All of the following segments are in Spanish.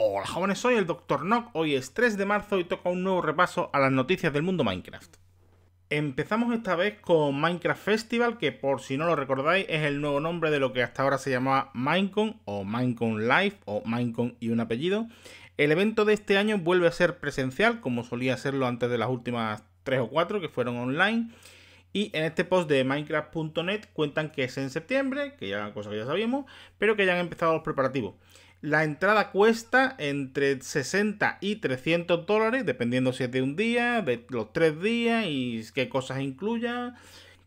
Hola jóvenes, soy el Dr. Nock, hoy es 3 de marzo y toca un nuevo repaso a las noticias del mundo Minecraft. Empezamos esta vez con Minecraft Festival, que por si no lo recordáis es el nuevo nombre de lo que hasta ahora se llamaba Minecon o Minecon Live o Minecon y un apellido. El evento de este año vuelve a ser presencial, como solía serlo antes de las últimas 3 o 4 que fueron online. Y en este post de Minecraft.net cuentan que es en septiembre, que ya cosa que ya sabíamos, pero que ya han empezado los preparativos. La entrada cuesta entre 60 y 300 dólares, dependiendo si es de un día, de los tres días y qué cosas incluyan.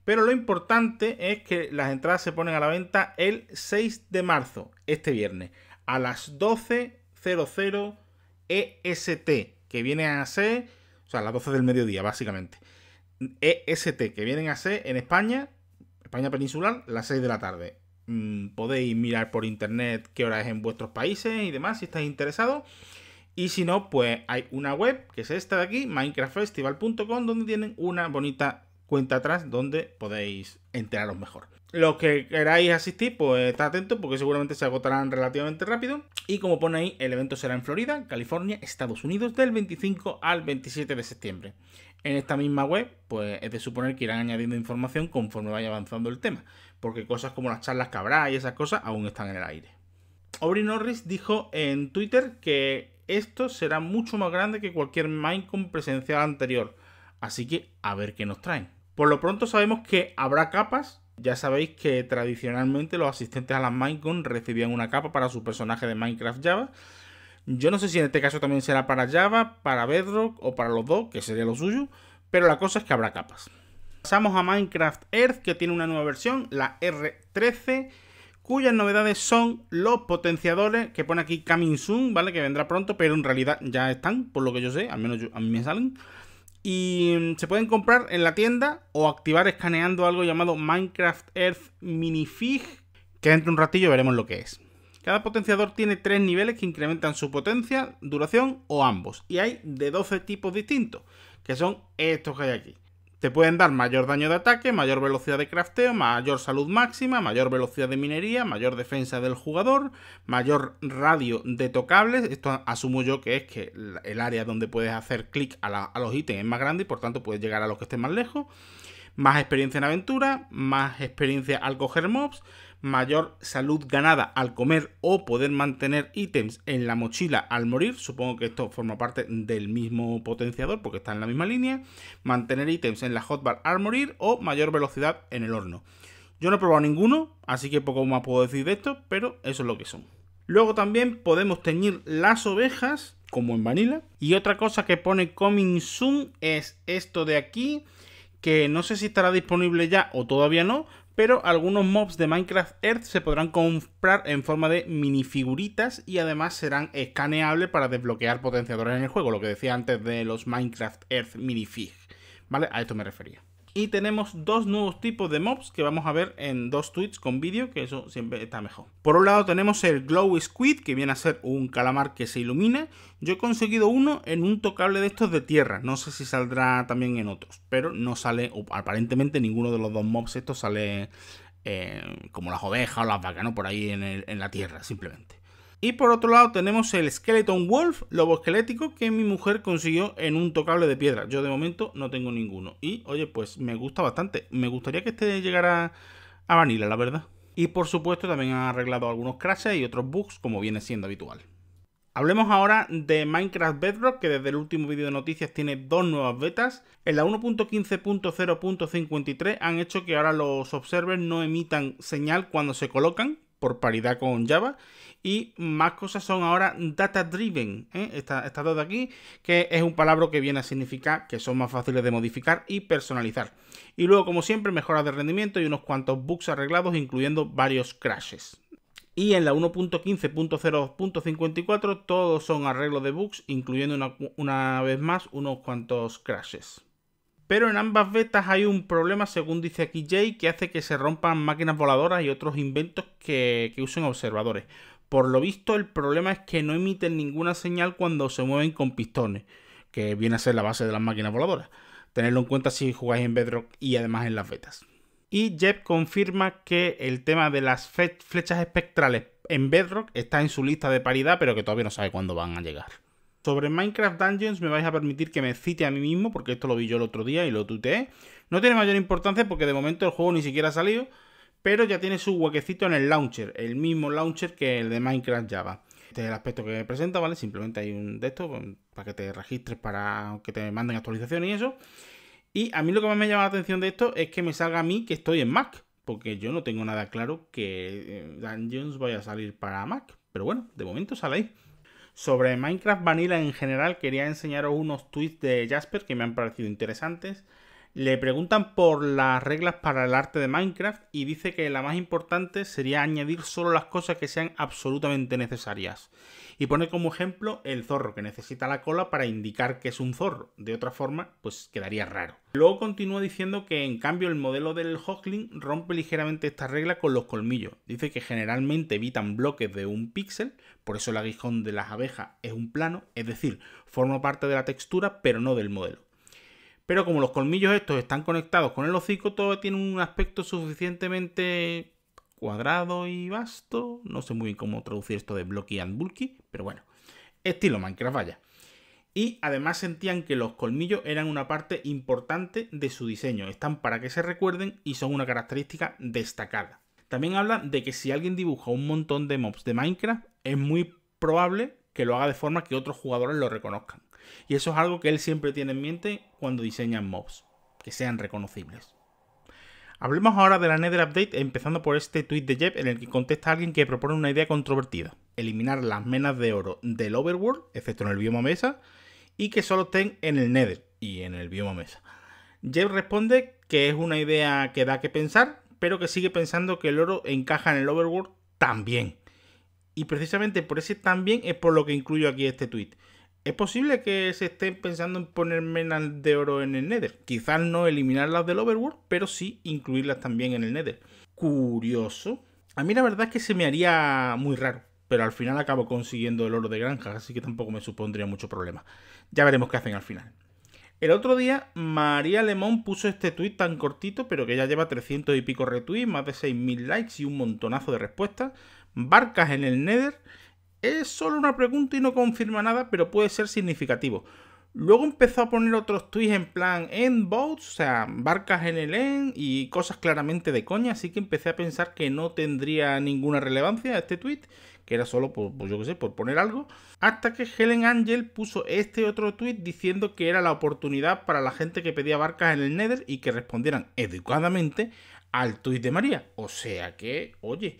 Pero lo importante es que las entradas se ponen a la venta el 6 de marzo, este viernes, a las 12.00 EST, que viene a ser, o sea, a las 12 del mediodía, básicamente. EST, que vienen a ser en España, España peninsular, las 6 de la tarde. Mm, podéis mirar por internet qué hora es en vuestros países y demás si estáis interesados. Y si no, pues hay una web que es esta de aquí, minecraftfestival.com, donde tienen una bonita cuenta atrás donde podéis enteraros mejor. Los que queráis asistir, pues está atento porque seguramente se agotarán relativamente rápido. Y como pone ahí, el evento será en Florida, California, Estados Unidos, del 25 al 27 de septiembre. En esta misma web, pues es de suponer que irán añadiendo información conforme vaya avanzando el tema, porque cosas como las charlas que habrá y esas cosas aún están en el aire. Aubrey Norris dijo en Twitter que esto será mucho más grande que cualquier Minecon presencial anterior, así que a ver qué nos traen. Por lo pronto sabemos que habrá capas. Ya sabéis que tradicionalmente los asistentes a las Minecraft recibían una capa para su personaje de Minecraft Java. Yo no sé si en este caso también será para Java, para Bedrock o para los dos, que sería lo suyo, pero la cosa es que habrá capas. Pasamos a Minecraft Earth, que tiene una nueva versión, la R13, cuyas novedades son los potenciadores, que pone aquí coming ¿vale? Que vendrá pronto, pero en realidad ya están, por lo que yo sé, al menos a mí me salen. Y mm, se pueden comprar en la tienda o activar escaneando algo llamado Minecraft Earth Minifig, que dentro de un ratillo veremos lo que es. Cada potenciador tiene tres niveles que incrementan su potencia, duración o ambos. Y hay de 12 tipos distintos, que son estos que hay aquí te pueden dar mayor daño de ataque, mayor velocidad de crafteo, mayor salud máxima, mayor velocidad de minería, mayor defensa del jugador, mayor radio de tocables. Esto asumo yo que es que el área donde puedes hacer clic a, los ítems es más grande y por tanto puedes llegar a los que estén más lejos. Más experiencia en aventura, más experiencia al coger mobs, mayor salud ganada al comer o poder mantener ítems en la mochila al morir. Supongo que esto forma parte del mismo potenciador porque está en la misma línea. Mantener ítems en la hotbar al morir o mayor velocidad en el horno. Yo no he probado ninguno, así que poco más puedo decir de esto, pero eso es lo que son. Luego también podemos teñir las ovejas, como en Vanilla. Y otra cosa que pone Coming Soon es esto de aquí, que no sé si estará disponible ya o todavía no, pero algunos mobs de Minecraft Earth se podrán comprar en forma de minifiguritas y además serán escaneables para desbloquear potenciadores en el juego, lo que decía antes de los Minecraft Earth minifig. ¿Vale? A esto me refería. Y tenemos dos nuevos tipos de mobs que vamos a ver en dos tweets con vídeo, que eso siempre está mejor. Por un lado tenemos el Glow Squid, que viene a ser un calamar que se ilumina. Yo he conseguido uno en un tocable de estos de tierra, no sé si saldrá también en otros, pero no sale, aparentemente ninguno de los dos mobs estos sale eh, como las ovejas o las vacas, ¿no? Por ahí en la tierra, simplemente. Y por otro lado tenemos el Skeleton Wolf, lobo esquelético, que mi mujer consiguió en un tocable de piedra. Yo de momento no tengo ninguno. Y oye, pues me gusta bastante. Me gustaría que este llegara a Vanilla, la verdad. Y por supuesto también han arreglado algunos crashes y otros bugs, como viene siendo habitual. Hablemos ahora de Minecraft Bedrock, que desde el último vídeo de noticias tiene dos nuevas betas. En la 1.15.0.53 han hecho que ahora los observers no emitan señal cuando se colocan, por paridad con Java, y más cosas son ahora ¿eh? data driven. Estas esta dos de aquí, que es un palabra que viene a significar que son más fáciles de modificar y personalizar. Y luego, como siempre, mejoras de rendimiento y unos cuantos bugs arreglados, incluyendo varios crashes. Y en la 1.15.0.54 todos son arreglos de bugs, incluyendo una, vez más unos cuantos crashes. Pero en ambas betas hay un problema, según dice aquí Jay, que hace que se rompan máquinas voladoras y otros inventos que, que usen observadores. Por lo visto, el problema es que no emiten ninguna señal cuando se mueven con pistones, que viene a ser la base de las máquinas voladoras. Tenedlo en cuenta si jugáis en Bedrock y además en las betas. Y Jeb confirma que el tema de las flechas espectrales en Bedrock está en su lista de paridad, pero que todavía no sabe cuándo van a llegar. Sobre Minecraft Dungeons me vais a permitir que me cite a mí mismo, porque esto lo vi yo el otro día y lo tuteé. No tiene mayor importancia porque de momento el juego ni siquiera ha salido, pero ya tiene su huequecito en el launcher, el mismo launcher que el de Minecraft Java. Este es el aspecto que presenta, ¿vale? Simplemente hay un de estos pues, para que te registres, para que te manden actualizaciones y eso. Y a mí lo que más me llama la atención de esto es que me salga a mí que estoy en Mac, porque yo no tengo nada claro que eh, Dungeons vaya a salir para Mac. Pero bueno, de momento sale ahí. Sobre Minecraft Vanilla en general, quería enseñaros unos tweets de Jasper que me han parecido interesantes. Le preguntan por las reglas para el arte de Minecraft y dice que la más importante sería añadir solo las cosas que sean absolutamente necesarias. Y pone como ejemplo el zorro, que necesita la cola para indicar que es un zorro. De otra forma, pues quedaría raro. Luego continúa diciendo que en cambio el modelo del Hoglin rompe ligeramente esta regla con los colmillos. Dice que generalmente evitan bloques de un píxel, por eso el aguijón de las abejas es un plano, es decir, forma parte de la textura pero no del modelo. Pero como los colmillos estos están conectados con el hocico, todo tiene un aspecto suficientemente cuadrado y vasto. No sé muy bien cómo traducir esto de blocky and bulky, pero bueno. Estilo Minecraft, vaya. Y además sentían que los colmillos eran una parte importante de su diseño. Están para que se recuerden y son una característica destacada. También habla de que si alguien dibuja un montón de mobs de Minecraft, es muy probable que lo haga de forma que otros jugadores lo reconozcan. Y eso es algo que él siempre tiene en mente cuando diseña mobs, que sean reconocibles. Hablemos ahora de la Nether Update, empezando por este tweet de Jeb en el que contesta a alguien que propone una idea controvertida: eliminar las menas de oro del Overworld, excepto en el bioma mesa, y que solo estén en el Nether y en el bioma mesa. Jeb responde que es una idea que da que pensar, pero que sigue pensando que el oro encaja en el Overworld también. Y precisamente por ese también es por lo que incluyo aquí este tweet. Es posible que se estén pensando en poner menas de oro en el Nether. Quizás no eliminarlas del Overworld, pero sí incluirlas también en el Nether. Curioso. A mí la verdad es que se me haría muy raro, pero al final acabo consiguiendo el oro de granjas, así que tampoco me supondría mucho problema. Ya veremos qué hacen al final. El otro día, María Lemón puso este tuit tan cortito, pero que ya lleva 300 y pico retuits, más de 6.000 likes y un montonazo de respuestas. Barcas en el Nether es solo una pregunta y no confirma nada, pero puede ser significativo. Luego empezó a poner otros tweets en plan en boats, o sea, barcas en el end y cosas claramente de coña, así que empecé a pensar que no tendría ninguna relevancia este tweet, que era solo pues yo qué sé, por poner algo, hasta que Helen Angel puso este otro tweet diciendo que era la oportunidad para la gente que pedía barcas en el Nether y que respondieran educadamente al tweet de María. O sea que, oye,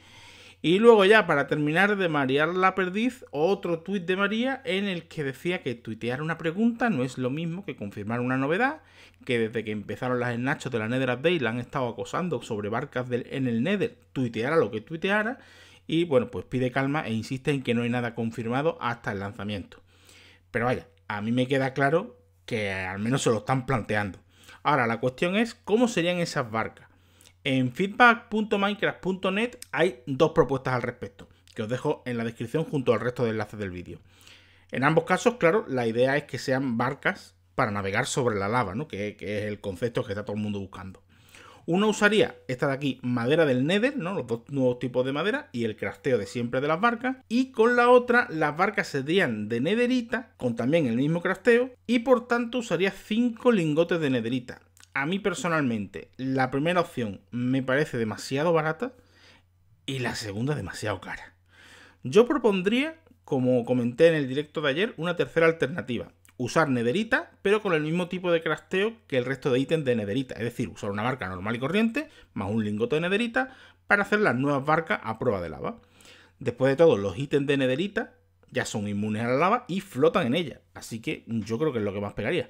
y luego ya, para terminar de marear la perdiz, otro tuit de María en el que decía que tuitear una pregunta no es lo mismo que confirmar una novedad, que desde que empezaron las ennachos de la Nether Update la han estado acosando sobre barcas en el Nether, tuiteara lo que tuiteara, y bueno, pues pide calma e insiste en que no hay nada confirmado hasta el lanzamiento. Pero vaya, a mí me queda claro que al menos se lo están planteando. Ahora, la cuestión es cómo serían esas barcas. En feedback.minecraft.net hay dos propuestas al respecto, que os dejo en la descripción junto al resto de enlaces del vídeo. En ambos casos, claro, la idea es que sean barcas para navegar sobre la lava, ¿no? que, es el concepto que está todo el mundo buscando. Uno usaría esta de aquí, madera del Nether, ¿no? Los dos nuevos tipos de madera y el crafteo de siempre de las barcas. Y con la otra, las barcas serían de netherita, con también el mismo crafteo, y por tanto usaría cinco lingotes de netherita a mí personalmente, la primera opción me parece demasiado barata y la segunda demasiado cara. Yo propondría, como comenté en el directo de ayer, una tercera alternativa. Usar nederita, pero con el mismo tipo de crafteo que el resto de ítems de nederita. Es decir, usar una barca normal y corriente, más un lingote de nederita, para hacer las nuevas barcas a prueba de lava. Después de todo, los ítems de nederita ya son inmunes a la lava y flotan en ella. Así que yo creo que es lo que más pegaría.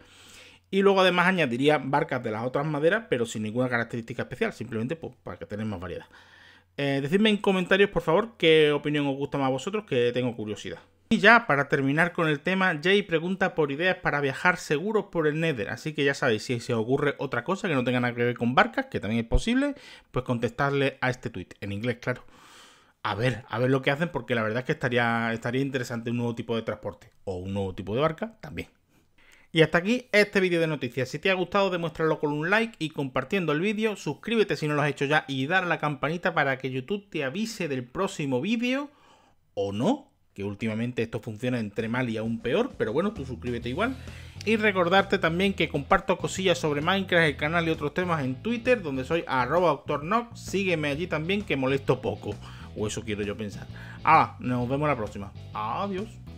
Y luego además añadiría barcas de las otras maderas, pero sin ninguna característica especial, simplemente pues, para que tener más variedad. Eh, decidme en comentarios, por favor, qué opinión os gusta más a vosotros, que tengo curiosidad. Y ya, para terminar con el tema, Jay pregunta por ideas para viajar seguros por el Nether. Así que ya sabéis, si se os ocurre otra cosa que no tenga nada que ver con barcas, que también es posible, pues contestarle a este tweet, en inglés, claro. A ver, a ver lo que hacen, porque la verdad es que estaría, estaría interesante un nuevo tipo de transporte o un nuevo tipo de barca también. Y hasta aquí este vídeo de noticias. Si te ha gustado, demuéstralo con un like y compartiendo el vídeo. Suscríbete si no lo has hecho ya y dar a la campanita para que YouTube te avise del próximo vídeo o no. Que últimamente esto funciona entre mal y aún peor, pero bueno, tú suscríbete igual. Y recordarte también que comparto cosillas sobre Minecraft, el canal y otros temas en Twitter, donde soy arroba Sígueme allí también que molesto poco. O eso quiero yo pensar. Ah, nos vemos la próxima. Adiós.